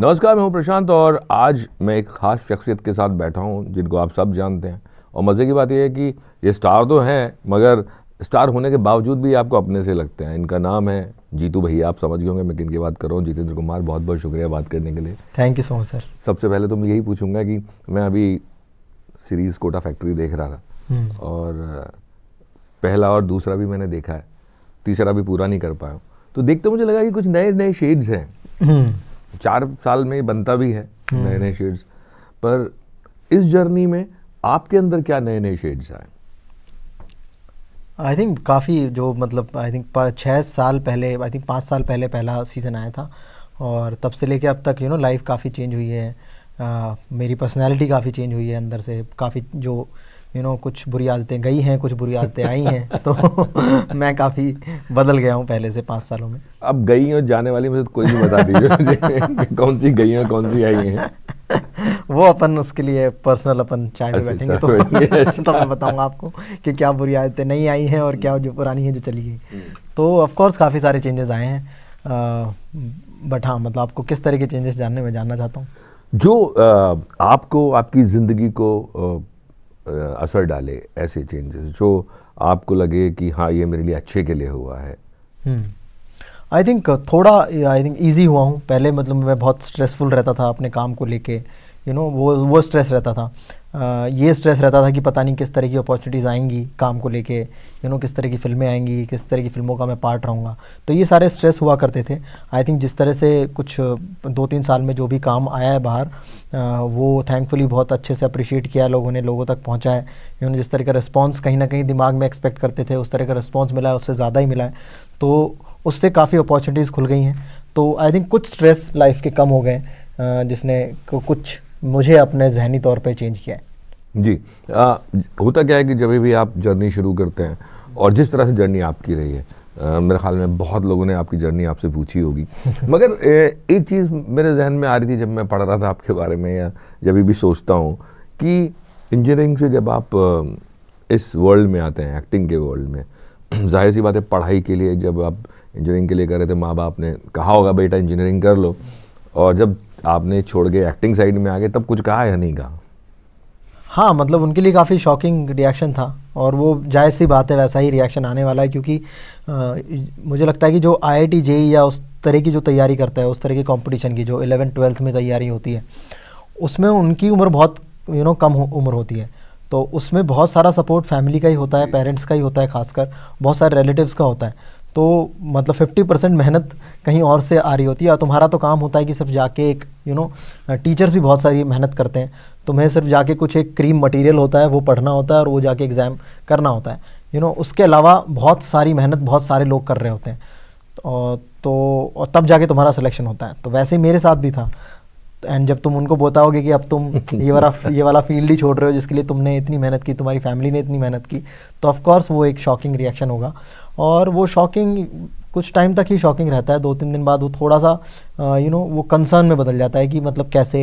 नमस्कार मैं हूं प्रशांत और आज मैं एक ख़ास शख्सियत के साथ बैठा हूं जिनको आप सब जानते हैं और मज़े की बात यह है कि ये स्टार तो हैं मगर स्टार होने के बावजूद भी आपको अपने से लगते हैं इनका नाम है जीतू भैया आप समझ गए होंगे मैं किन की बात कर रहा हूँ जितेंद्र कुमार बहुत बहुत शुक्रिया बात करने के लिए thank you so much sir सबसे पहले तो मैं यही पूछूंगा कि मैं अभी सीरीज़ कोटा फैक्ट्री देख रहा था हम्म। और पहला और दूसरा भी मैंने देखा है तीसरा भी पूरा नहीं कर पाया तो देखते मुझे लगा कि कुछ नए नए शेड्स हैं हम्म। चार साल में बनता भी है नए नए शेड्स पर इस जर्नी में आपके अंदर क्या नए नए शेड्स आए आई थिंक काफ़ी जो मतलब आई थिंक छः साल पहले आई थिंक पाँच साल पहले पहला सीज़न आया था और तब से लेके अब तक यू नो लाइफ काफ़ी चेंज हुई है आ, मेरी पर्सनैलिटी काफ़ी चेंज हुई है अंदर से काफ़ी जो यू you नो know, कुछ बुरी आदतें गई हैं कुछ बुरी आदतें आई हैं तो मैं काफ़ी बदल गया हूँ पहले से पाँच सालों में अब गई और जाने वाली मुझे तो कोई नहीं बता दीजिए मुझे कौन सी गई हैं कौन सी आई हैं वो अपन उसके लिए पर्सनल अपन चाय में अच्छा, बैठेंगे अच्छा, तो अच्छा। तो मैं बताऊंगा आपको कि क्या बुरी आदतें नहीं आई हैं और क्या जो पुरानी हैं जो चली गई हम्म। तो ऑफकोर्स काफ़ी सारे चेंजेस आए हैं बट हाँ मतलब आपको किस तरह के चेंजेस जानने में जानना चाहता हूँ जो आपको आपकी ज़िंदगी को असर डाले ऐसे चेंजेस जो आपको लगे कि हाँ ये मेरे लिए अच्छे के लिए हुआ है हम्म। आई थिंक uh, थोड़ा आई थिंक ईजी हुआ हूँ पहले मतलब मैं बहुत स्ट्रेसफुल रहता था अपने काम को लेके यू नो वो वो स्ट्रेस रहता था आ, uh, ये स्ट्रेस रहता था कि पता नहीं किस तरह की अपॉर्चुनिटीज़ आएंगी काम को लेके यू नो किस तरह की फ़िल्में आएंगी किस तरह की फ़िल्मों का मैं पार्ट रहूँगा तो ये सारे स्ट्रेस हुआ करते थे आई थिंक जिस तरह से कुछ uh, दो तीन साल में जो भी काम आया है बाहर आ, वो थैंकफुली बहुत अच्छे से अप्रिशिएट किया लोगों ने लोगों तक पहुँचा है यू नो जिस तरह का रिस्पॉन्स कहीं ना कहीं दिमाग में एक्सपेक्ट करते थे उस तरह का रिस्पॉन्स मिला है उससे ज़्यादा ही मिला है तो उससे काफ़ी अपॉर्चुनिटीज़ खुल गई हैं तो आई थिंक कुछ स्ट्रेस लाइफ के कम हो गए जिसने कुछ मुझे अपने जहनी तौर पर चेंज किया है जी आ, होता क्या है कि जब भी आप जर्नी शुरू करते हैं और जिस तरह से जर्नी आपकी रही है आ, मेरे ख्याल में बहुत लोगों ने आपकी जर्नी आपसे पूछी होगी मगर ए, एक चीज़ मेरे जहन में आ रही थी जब मैं पढ़ रहा था आपके बारे में या जब भी सोचता हूँ कि इंजीनियरिंग से जब आप इस वर्ल्ड में आते हैं एक्टिंग के वर्ल्ड में जाहिर सी बात है पढ़ाई के लिए जब आप इंजीनियरिंग के लिए कर रहे थे माँ बाप ने कहा होगा बेटा इंजीनियरिंग कर लो और जब आपने छोड़ के एक्टिंग साइड में आ गए तब कुछ कहा या नहीं कहा हाँ मतलब उनके लिए काफ़ी शॉकिंग रिएक्शन था और वो जायज़ सी बात है वैसा ही रिएक्शन आने वाला है क्योंकि आ, मुझे लगता है कि जो आई आई e या उस तरह की जो तैयारी करता है उस तरह की कंपटीशन की जो इलेवन ट्वेल्थ में तैयारी होती है उसमें उनकी उम्र बहुत यू नो कम उम्र होती है तो उसमें बहुत सारा सपोर्ट फैमिली का ही होता है पेरेंट्स का ही होता है खासकर बहुत सारे रिलेटिव्स का होता है तो मतलब 50 परसेंट मेहनत कहीं और से आ रही होती है और तुम्हारा तो काम होता है कि सिर्फ जाके एक यू नो टीचर्स भी बहुत सारी मेहनत करते हैं तुम्हें सिर्फ जाके कुछ एक क्रीम मटेरियल होता है वो पढ़ना होता है और वो जाके एग्ज़ाम करना होता है यू you नो know, उसके अलावा बहुत सारी मेहनत बहुत सारे लोग कर रहे होते हैं तो, तो और तब जाके तुम्हारा सिलेक्शन होता है तो वैसे ही मेरे साथ भी था एंड जब तुम उनको बताओगे कि अब तुम ये वाला ये वाला फील्ड ही छोड़ रहे हो जिसके लिए तुमने इतनी मेहनत की तुम्हारी फैमिली ने इतनी मेहनत की तो ऑफकोर्स वो एक शॉकिंग रिएक्शन होगा और वो शॉकिंग कुछ टाइम तक ही शॉकिंग रहता है दो तीन दिन बाद वो थोड़ा सा यू नो वो कंसर्न में बदल जाता है कि मतलब कैसे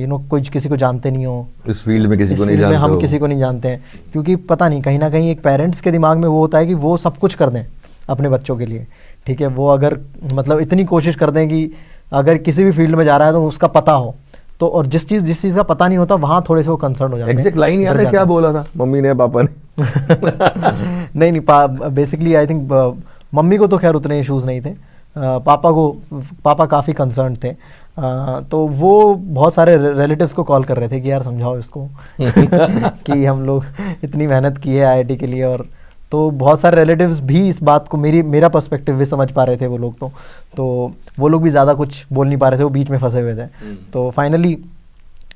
यू नो कुछ किसी को जानते नहीं हो इस फील्ड में किसी को नहीं जानते हम किसी को नहीं जानते हैं क्योंकि पता नहीं कहीं ना कहीं एक पेरेंट्स के दिमाग में वो होता है कि वो सब कुछ कर दें अपने बच्चों के लिए ठीक है वो अगर मतलब इतनी कोशिश कर दें कि अगर किसी भी फील्ड में जा रहा है तो उसका पता हो तो और जिस चीज जिस चीज का पता नहीं होता वहाँ थोड़े से वो कंसर्न हो जाते एग्जैक्ट लाइन याद है क्या बोला था मम्मी ने पापा ने नहीं नहीं बेसिकली आई थिंक मम्मी को तो खैर उतने इशूज़ नहीं थे uh, पापा को पापा काफ़ी कंसर्न थे uh, तो वो बहुत सारे रिलेटिव्स को कॉल कर रहे थे कि यार समझाओ इसको कि हम लोग इतनी मेहनत की है आईआईटी के लिए और तो बहुत सारे रिलेटिव्स भी इस बात को मेरी मेरा पर्सपेक्टिव भी समझ पा रहे थे वो लोग तो तो वो लोग भी ज़्यादा कुछ बोल नहीं पा रहे थे वो बीच में फंसे हुए थे हम्म। तो फाइनली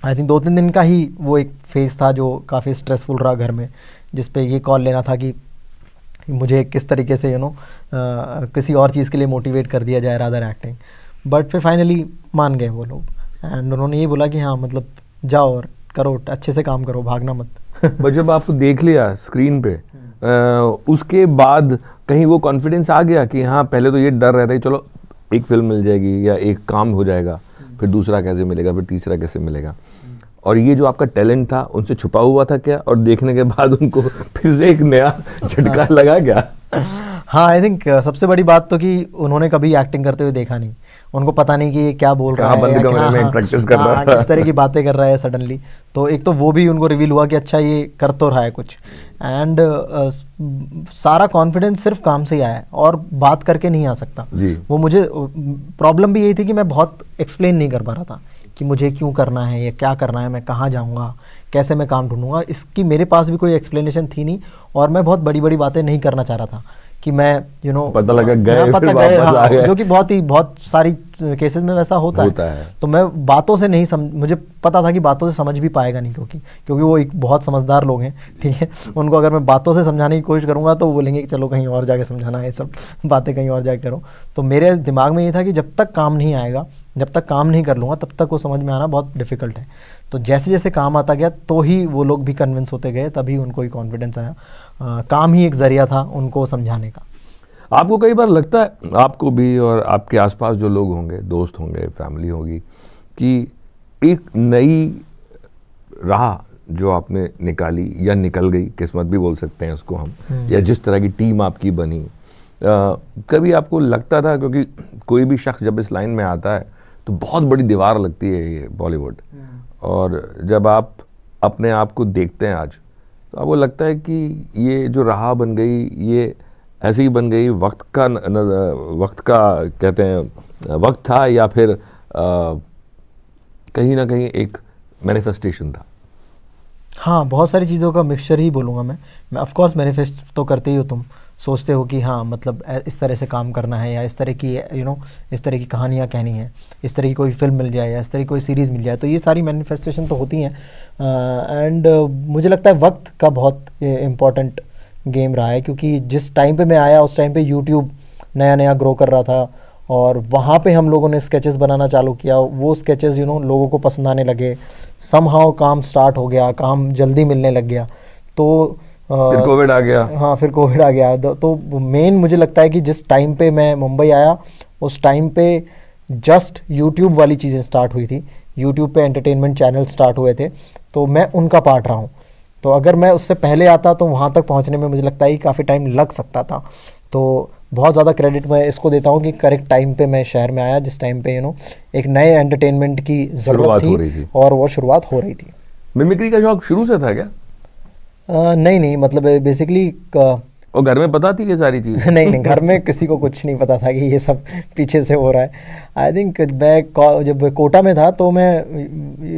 आई थिंक दो तीन दिन का ही वो एक फेज़ था जो काफ़ी स्ट्रेसफुल रहा घर में जिस पे ये कॉल लेना था कि मुझे किस तरीके से यू नो किसी और चीज़ के लिए मोटिवेट कर दिया जाए रादर एक्टिंग बट फिर फाइनली मान गए वो लोग एंड उन्होंने ये बोला कि हाँ मतलब जाओ और करो अच्छे से काम करो भागना मत बट जब आपको देख लिया स्क्रीन पे उसके बाद कहीं वो कॉन्फिडेंस आ गया कि हाँ पहले तो ये डर रहता है चलो एक फिल्म मिल जाएगी या एक काम हो जाएगा फिर दूसरा कैसे मिलेगा फिर तीसरा कैसे मिलेगा और ये जो आपका टैलेंट था उनसे छुपा हुआ था क्या और देखने के बाद उनको फिर से एक नया झटका लगा क्या हाँ आई थिंक सबसे बड़ी बात तो कि उन्होंने कभी एक्टिंग करते हुए देखा नहीं उनको पता नहीं कि ये क्या बोल रहा है या में हाँ, कर रहा हाँ, है किस तरह की बातें कर रहा है सडनली तो एक तो वो भी उनको रिवील हुआ कि अच्छा ये कर तो रहा है कुछ एंड uh, सारा कॉन्फिडेंस सिर्फ काम से ही आया है और बात करके नहीं आ सकता वो मुझे प्रॉब्लम भी यही थी कि मैं बहुत एक्सप्लेन नहीं कर पा रहा था कि मुझे क्यों करना है या क्या करना है मैं कहाँ जाऊँगा कैसे मैं काम ढूंढूंगा इसकी मेरे पास भी कोई एक्सप्लेनेशन थी नहीं और मैं बहुत बड़ी बड़ी बातें नहीं करना चाह रहा था कि मैं यू नो पता लगा हाँ, गए हाँ, पता गए हाँ, जो कि बहुत ही बहुत सारी केसेस में वैसा होता, होता है।, है तो मैं बातों से नहीं समझ मुझे पता था कि बातों से समझ भी पाएगा नहीं क्योंकि क्योंकि वो एक बहुत समझदार लोग हैं ठीक है उनको अगर मैं बातों से समझाने की कोशिश करूंगा तो वो बोलेंगे कि चलो कहीं और जाके समझाना है सब बातें कहीं और जाके करो तो मेरे दिमाग में ये था कि जब तक काम नहीं आएगा जब तक काम नहीं कर लूँगा तब तक वो समझ में आना बहुत डिफिकल्ट है तो जैसे जैसे काम आता गया तो ही वो लोग भी कन्विंस होते गए तभी उनको ही कॉन्फिडेंस आया काम ही एक ज़रिया था उनको समझाने का आपको कई बार लगता है आपको भी और आपके आसपास जो लोग होंगे दोस्त होंगे फैमिली होगी कि एक नई राह जो आपने निकाली या निकल गई किस्मत भी बोल सकते हैं उसको हम हम्म। या जिस तरह की टीम आपकी बनी आ, कभी आपको लगता था क्योंकि कोई भी शख्स जब इस लाइन में आता है तो बहुत बड़ी दीवार लगती है ये बॉलीवुड हम्म। और जब आप अपने आप को देखते हैं आज तो आपको लगता है कि ये जो रहा बन गई ये ऐसे ही बन गई वक्त का न, न, वक्त का कहते हैं वक्त था या फिर आ, कहीं ना कहीं एक मैनिफेस्टेशन था हाँ बहुत सारी चीज़ों का मिक्सचर ही बोलूँगा मैं मैं ऑफकोर्स मैनिफेस्ट तो करते ही हो तुम सोचते हो कि हाँ मतलब इस तरह से काम करना है या इस तरह की यू नो इस तरह की कहानियाँ कहनी है इस तरह की कोई फिल्म मिल जाए या इस तरह की कोई सीरीज़ मिल जाए तो ये सारी मैनिफेस्टेशन तो होती हैं एंड uh, uh, मुझे लगता है वक्त का बहुत इम्पॉर्टेंट गेम रहा है क्योंकि जिस टाइम पे मैं आया उस टाइम पे यूट्यूब नया नया ग्रो कर रहा था और वहाँ पे हम लोगों ने स्केचेस बनाना चालू किया वो स्केचेस यू नो लोगों को पसंद आने लगे सम काम स्टार्ट हो गया काम जल्दी मिलने लग गया तो फिर कोविड आ गया हाँ फिर कोविड आ गया तो मेन मुझे लगता है कि जिस टाइम पे मैं मुंबई आया उस टाइम पे जस्ट यूट्यूब वाली चीज़ें स्टार्ट हुई थी यूट्यूब पे एंटरटेनमेंट चैनल स्टार्ट हुए थे तो मैं उनका पार्ट रहा हूँ तो अगर मैं उससे पहले आता तो वहाँ तक पहुँचने में मुझे लगता है कि काफ़ी टाइम लग सकता था तो बहुत ज़्यादा क्रेडिट मैं इसको देता हूँ कि करेक्ट टाइम पे मैं शहर में आया जिस टाइम पे यू नो एक नए एंटरटेनमेंट की ज़रूरत थी, थी और वो शुरुआत हो रही थी मिमिक्री का शौक शुरू से था क्या आ, नहीं नहीं मतलब बेसिकली और घर में पता थी ये सारी चीज़ नहीं नहीं घर में किसी को कुछ नहीं पता था कि ये सब पीछे से हो रहा है आई थिंक मैं जब कोटा में था तो मैं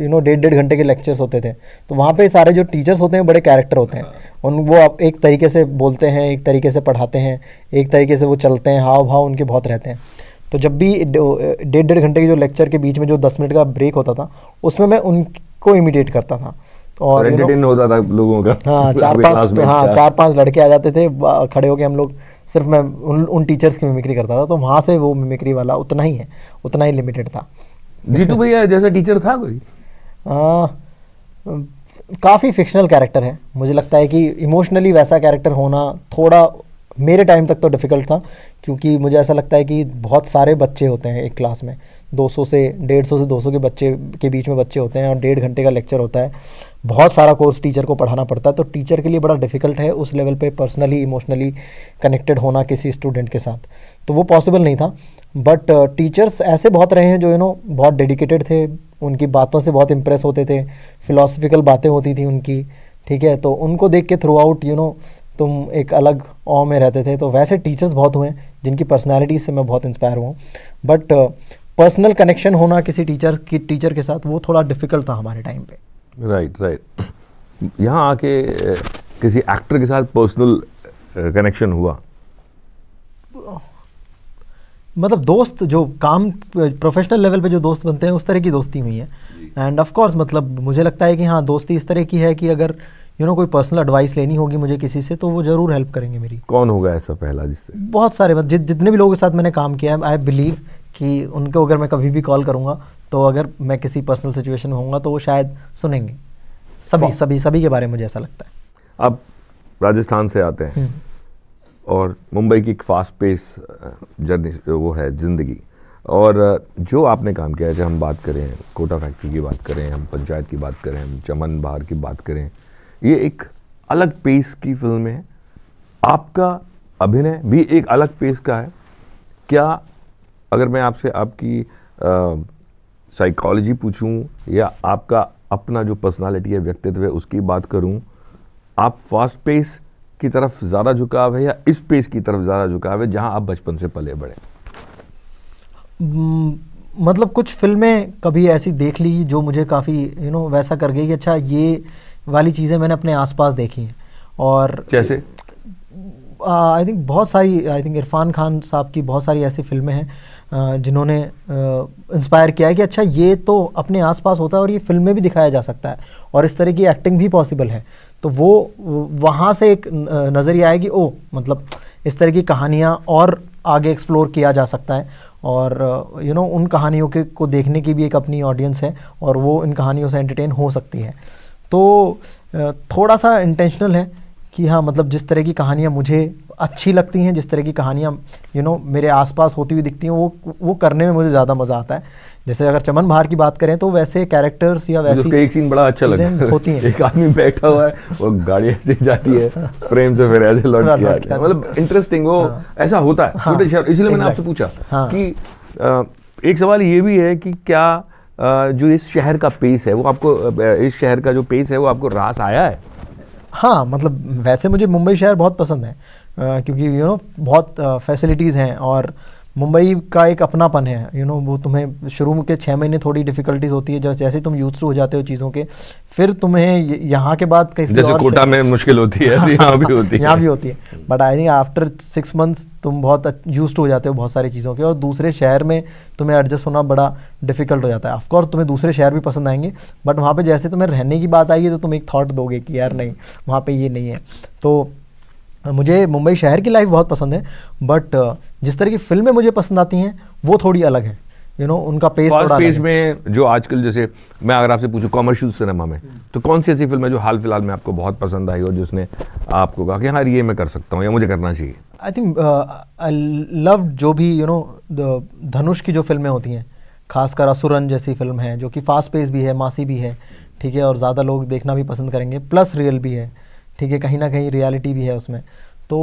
यू नो डेढ़ डेढ़ घंटे के लेक्चर्स होते थे तो वहाँ पे सारे जो टीचर्स होते हैं बड़े कैरेक्टर होते हैं हाँ। उन वो आप एक तरीके से बोलते हैं एक तरीके से पढ़ाते हैं एक तरीके से वो चलते हैं हाव भाव उनके बहुत रहते हैं तो जब भी डेढ़ डेढ़ घंटे के जो लेक्चर के बीच में जो दस मिनट का ब्रेक होता था उसमें मैं उनको इमिटेट करता था और एंटरटेन होता था लोगों का हाँ चार पांच तो हाँ चार पांच लड़के आ जाते थे खड़े होके हम लोग सिर्फ मैं उन उन टीचर्स की मिमिक्री करता था तो वहाँ से वो मिमिक्री वाला उतना ही है उतना ही लिमिटेड था जीतू भैया जैसा टीचर था कोई काफ़ी फिक्शनल कैरेक्टर है मुझे लगता है कि इमोशनली वैसा कैरेक्टर होना थोड़ा मेरे टाइम तक तो डिफ़िकल्ट था क्योंकि मुझे ऐसा लगता है कि बहुत सारे बच्चे होते हैं एक क्लास में 200 से 150 से 200 के बच्चे के बीच में बच्चे होते हैं और डेढ़ घंटे का लेक्चर होता है बहुत सारा कोर्स टीचर को पढ़ाना पड़ता है तो टीचर के लिए बड़ा डिफिकल्ट है उस लेवल पे पर्सनली इमोशनली कनेक्टेड होना किसी स्टूडेंट के साथ तो वो पॉसिबल नहीं था बट टीचर्स uh, ऐसे बहुत रहे हैं जो यू नो बहुत डेडिकेटेड थे उनकी बातों से बहुत इम्प्रेस होते थे फिलोसफिकल बातें होती थी उनकी ठीक है तो उनको देख के थ्रू आउट यू नो तुम एक अलग ओ में रहते थे तो वैसे टीचर्स बहुत हुए जिनकी पर्सनालिटी से मैं बहुत इंस्पायर हुआ बट पर्सनल कनेक्शन होना किसी टीचर की टीचर के साथ वो थोड़ा डिफिकल्ट था हमारे टाइम पे राइट राइट यहाँ आके किसी एक्टर के साथ पर्सनल कनेक्शन हुआ मतलब दोस्त जो काम प्रोफेशनल लेवल पे जो दोस्त बनते हैं उस तरह की दोस्ती हुई है एंड ऑफ कोर्स मतलब मुझे लगता है कि हाँ दोस्ती इस तरह की है कि अगर यू you नो know, कोई पर्सनल एडवाइस लेनी होगी मुझे किसी से तो वो जरूर हेल्प करेंगे मेरी कौन होगा ऐसा पहला जिससे बहुत सारे मतलब जि, जितने भी लोगों के साथ मैंने काम किया है आई बिलीव कि उनको अगर मैं कभी भी कॉल करूँगा तो अगर मैं किसी पर्सनल सिचुएशन में होऊंगा तो वो शायद सुनेंगे सभी सभी सभी के बारे में मुझे ऐसा लगता है अब राजस्थान से आते हैं हम्म। और मुंबई की एक फास्ट पेस जर्नी वो है ज़िंदगी और जो आपने काम किया है जब हम बात करें कोटा फैक्ट्री की बात करें हम पंचायत की बात करें हम चमन बहार की बात करें ये एक अलग पेस की फिल्म है आपका अभिनय भी एक अलग पेस का है क्या अगर मैं आपसे आपकी साइकोलॉजी पूछूं या आपका अपना जो पर्सनालिटी है व्यक्तित्व है उसकी बात करूं आप फास्ट पेस की तरफ ज़्यादा झुकाव है या इस पेस की तरफ ज़्यादा झुकाव है जहां आप बचपन से पले बढ़े हम्म, मतलब कुछ फिल्में कभी ऐसी देख ली जो मुझे काफ़ी यू नो वैसा कर गई कि अच्छा ये वाली चीज़ें मैंने अपने आसपास देखी हैं और जैसे आई थिंक बहुत सारी आई थिंक इरफान खान साहब की बहुत सारी ऐसी फिल्में हैं जिन्होंने इंस्पायर किया है कि अच्छा ये तो अपने आसपास होता है और ये फिल्म में भी दिखाया जा सकता है और इस तरह की एक्टिंग भी पॉसिबल है तो वो वहाँ से एक नज़रिया आएगी ओ मतलब इस तरह की कहानियाँ और आगे एक्सप्लोर किया जा सकता है और यू नो उन कहानियों के को देखने की भी एक अपनी ऑडियंस है और वो इन कहानियों से एंटरटेन हो सकती है तो थोड़ा सा इंटेंशनल है कि हाँ मतलब जिस तरह की कहानियाँ मुझे अच्छी लगती हैं जिस तरह की कहानियाँ यू नो मेरे आसपास होती हुई दिखती हैं वो वो करने में मुझे ज़्यादा मज़ा आता है जैसे अगर चमन भार की बात करें तो वैसे कैरेक्टर्स या वैसे एक सीन बड़ा अच्छा लगता है होती है एक आदमी बैठा हुआ है वो गाड़ी ऐसे जाती है फ्रेम से फिर ऐसे लौट के है मतलब इंटरेस्टिंग वो हाँ। ऐसा होता है हाँ। छोटे शहर इसलिए मैंने आपसे पूछा हाँ। कि एक सवाल ये भी है कि क्या जो इस शहर का पेस है वो आपको इस शहर का जो पेस है वो आपको रास आया है हाँ मतलब वैसे मुझे मुंबई शहर बहुत पसंद है क्योंकि यू you नो know, बहुत फैसिलिटीज़ हैं और मुंबई का एक अपनापन है यू you नो know, वो तुम्हें शुरू के छः महीने थोड़ी डिफिकल्टीज होती है जैसे तुम यूज हो जाते हो चीज़ों के फिर तुम्हें यहाँ के बाद कहीं जैसे कोटा में मुश्किल होती है यहाँ भी होती है यहाँ भी होती है but I think after six months तुम बहुत यूज हो जाते हो बहुत सारी चीज़ों के और दूसरे शहर में तुम्हें एडजस्ट होना बड़ा डिफिकल्ट हो जाता है ऑफकोर्स तुम्हें दूसरे शहर भी पसंद आएंगे बट वहाँ पर जैसे तुम्हें रहने की बात आएगी तो तुम एक थाट दोगे कि यार नहीं वहाँ पर ये नहीं है तो मुझे मुंबई शहर की लाइफ बहुत पसंद है बट जिस तरह की फिल्में मुझे पसंद आती हैं वो थोड़ी अलग है यू you नो know, उनका पेस थोड़ा पेस में जो आजकल जैसे मैं अगर आपसे पूछूं कॉमर्शियल सिनेमा में तो कौन सी ऐसी फिल्म है जो हाल फिलहाल में आपको बहुत पसंद आई और जिसने आपको कहा कि हाँ ये मैं कर सकता हूँ या मुझे करना चाहिए आई थिंक आई लव जो भी यू नो धनुष की जो फिल्में होती हैं खासकर असुरन जैसी फिल्म है जो कि फास्ट पेस भी है मासी भी है ठीक है और ज़्यादा लोग देखना भी पसंद करेंगे प्लस रियल भी है ठीक है कहीं ना कहीं रियलिटी भी है उसमें तो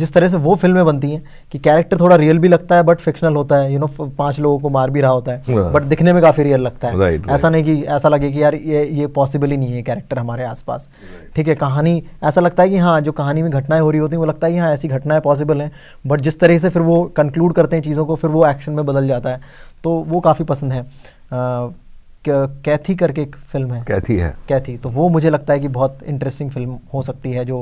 जिस तरह से वो फिल्में बनती हैं कि कैरेक्टर थोड़ा रियल भी लगता है बट फिक्शनल होता है यू you नो know, पांच लोगों को मार भी रहा होता है बट हाँ। दिखने में काफ़ी रियल लगता है right, ऐसा नहीं कि ऐसा लगे कि यार ये ये पॉसिबल ही नहीं है कैरेक्टर हमारे आसपास right. ठीक है कहानी ऐसा लगता है कि हाँ जो कहानी में घटनाएं हो रही होती हैं वो लगता है कि हाँ ऐसी घटनाएं पॉसिबल हैं बट जिस तरह से फिर वो कंक्लूड करते हैं चीज़ों को फिर वो एक्शन में बदल जाता है तो वो काफ़ी पसंद है कैथी करके एक फिल्म है कैथी है कैथी तो वो मुझे लगता है कि बहुत इंटरेस्टिंग फिल्म हो सकती है जो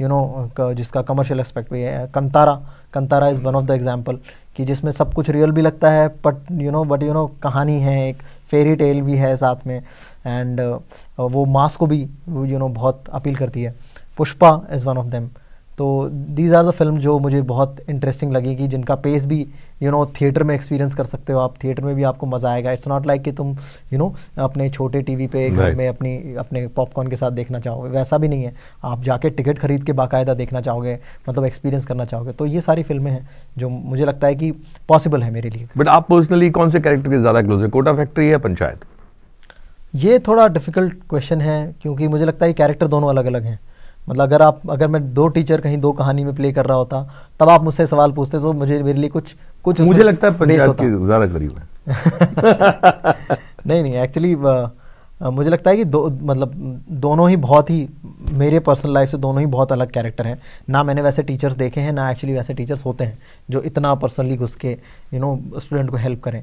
यू you नो know, जिसका कमर्शियल एस्पेक्ट भी है Kantara Kantara is one of the example कि जिसमें सब कुछ रियल भी लगता है but you know but you know कहानी है एक फेरी टेल भी है साथ में एंड uh, वो मास को भी यू you नो know, बहुत अपील करती है Pushpa is one of them तो दीज आर द फिल्म जो मुझे बहुत इंटरेस्टिंग लगेगी जिनका पेस भी यू नो थिएटर में एक्सपीरियंस कर सकते हो आप थिएटर में भी आपको मज़ा आएगा इट्स नॉट लाइक कि तुम यू you नो know, अपने छोटे टीवी पे घर में अपनी अपने पॉपकॉर्न के साथ देखना चाहोगे वैसा भी नहीं है आप जाके टिकट खरीद के बाकायदा देखना चाहोगे मतलब एक्सपीरियंस करना चाहोगे तो ये सारी फिल्में हैं जो मुझे लगता है कि पॉसिबल है मेरे लिए बट आप पर्सनली कौन से कैरेक्टर के ज़्यादा क्लोज है कोटा फैक्ट्री या पंचायत ये थोड़ा डिफिकल्ट क्वेश्चन है क्योंकि मुझे लगता है कैरेक्टर दोनों अलग अलग हैं मतलब अगर आप अगर मैं दो टीचर कहीं दो कहानी में प्ले कर रहा होता तब आप मुझसे सवाल पूछते तो मुझे मेरे लिए कुछ कुछ मुझे लगता है ज़्यादा करीब है नहीं नहीं एक्चुअली मुझे लगता है कि दो मतलब दोनों ही बहुत ही मेरे पर्सनल लाइफ से दोनों ही बहुत अलग कैरेक्टर हैं ना मैंने वैसे टीचर्स देखे हैं ना एक्चुअली वैसे टीचर्स होते हैं जो इतना पर्सनली घुस के यू नो स्टूडेंट को हेल्प करें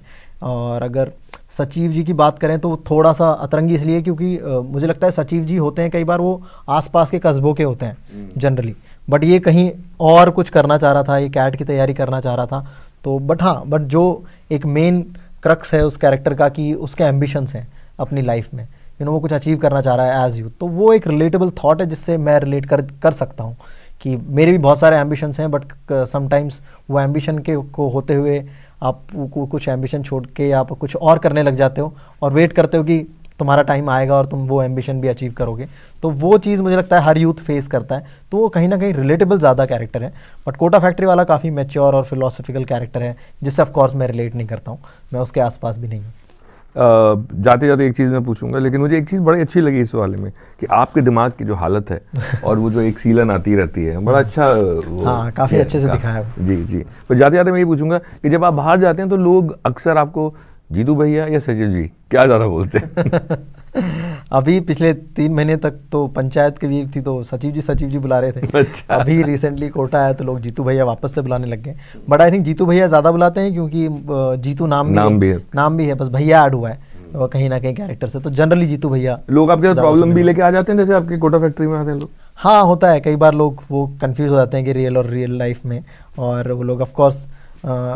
और अगर सचिव जी की बात करें तो थोड़ा सा अतरंगी इसलिए क्योंकि मुझे लगता है सचिव जी होते हैं कई बार वो आसपास के कस्बों के होते हैं जनरली हम्म। बट ये कहीं और कुछ करना चाह रहा था ये कैट की तैयारी करना चाह रहा था तो बट हाँ बट जो एक मेन क्रक्स है उस कैरेक्टर का कि उसके एम्बिशंस हैं अपनी लाइफ में यू नो वो कुछ अचीव करना चाह रहा है एज यू तो वो एक रिलेटेबल थाट है जिससे मैं रिलेट कर कर सकता हूँ कि मेरे भी बहुत सारे एम्बिशंस हैं बट समटाइम्स uh, वो एम्बिशन के को होते हुए आप कुछ एम्बिशन छोड़ के आप कुछ और करने लग जाते हो और वेट करते हो कि तुम्हारा टाइम आएगा और तुम वो एम्बिशन भी अचीव करोगे तो वो चीज़ मुझे लगता है हर यूथ फेस करता है तो वो कहीं ना कहीं रिलेटेबल ज़्यादा कैरेक्टर है बट कोटा फैक्ट्री वाला काफ़ी मेच्योर और फिलोसफिकल कैरेक्टर है जिससे ऑफकोर्स मैं रिलेट नहीं करता हूँ मैं उसके आसपास भी नहीं हूँ जाते जाते एक चीज़ मैं पूछूंगा लेकिन मुझे एक चीज़ बड़ी अच्छी लगी इस वाले में कि आपके दिमाग की जो हालत है और वो जो एक सीलन आती रहती है बड़ा हाँ। अच्छा हाँ, काफ़ी अच्छे से दिखाया जी जी पर जाते जाते मैं ये पूछूंगा कि जब आप बाहर जाते हैं तो लोग अक्सर आपको जीतू भैया या सचिव जी क्या ज़्यादा बोलते हैं अभी पिछले तीन महीने तक तो पंचायत के वीक थी तो सचिव जी सचिव जी बुला रहे थे अच्छा। अभी रिसेंटली कोटा आया तो लोग जीतू भैया वापस से बुलाने लग गए बट आई थिंक जीतू भैया ज़्यादा बुलाते हैं क्योंकि जीतू नाम, नाम भी है नाम भी है बस भैया ऐड हुआ है वो कहीं ना कहीं कैरेक्टर से तो जनरली जीतू भैया लोग आपके प्रॉब्लम भी लेके आ जाते हैं जैसे आपके कोटा फैक्ट्री में आते हैं लोग हाँ होता है कई बार लोग वो कंफ्यूज हो जाते हैं कि रियल और रियल लाइफ में और वो लोग ऑफकोर्स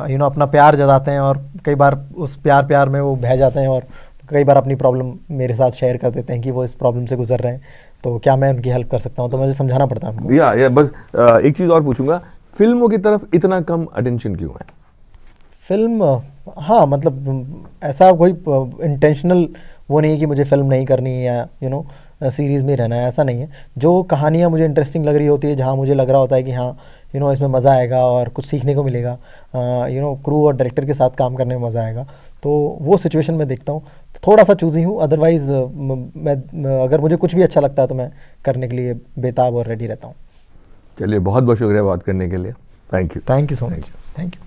यू नो अपना प्यार जताते हैं और कई बार उस प्यार प्यार में वो बह जाते हैं और कई बार अपनी प्रॉब्लम मेरे साथ शेयर कर देते हैं कि वो इस प्रॉब्लम से गुजर रहे हैं तो क्या मैं उनकी हेल्प कर सकता हूँ तो मुझे समझाना पड़ता है या, या बस एक चीज़ और पूछूंगा फिल्मों की तरफ इतना कम अटेंशन क्यों है फिल्म हाँ मतलब ऐसा कोई इंटेंशनल वो नहीं है कि मुझे फिल्म नहीं करनी है या यू नो सीरीज़ में रहना है ऐसा नहीं है जो कहानियाँ मुझे इंटरेस्टिंग लग रही होती है जहाँ मुझे लग रहा होता है कि हाँ यू नो इसमें मज़ा आएगा और कुछ सीखने को मिलेगा यू नो क्रू और डायरेक्टर के साथ काम करने में मज़ा आएगा तो वो सिचुएशन मैं देखता हूँ थोड़ा सा चूजी हूँ अदरवाइज़ मैं अगर मुझे कुछ भी अच्छा लगता है तो मैं करने के लिए बेताब और रेडी रहता हूँ चलिए बहुत बहुत शुक्रिया बात करने के लिए thank you thank you so much thank you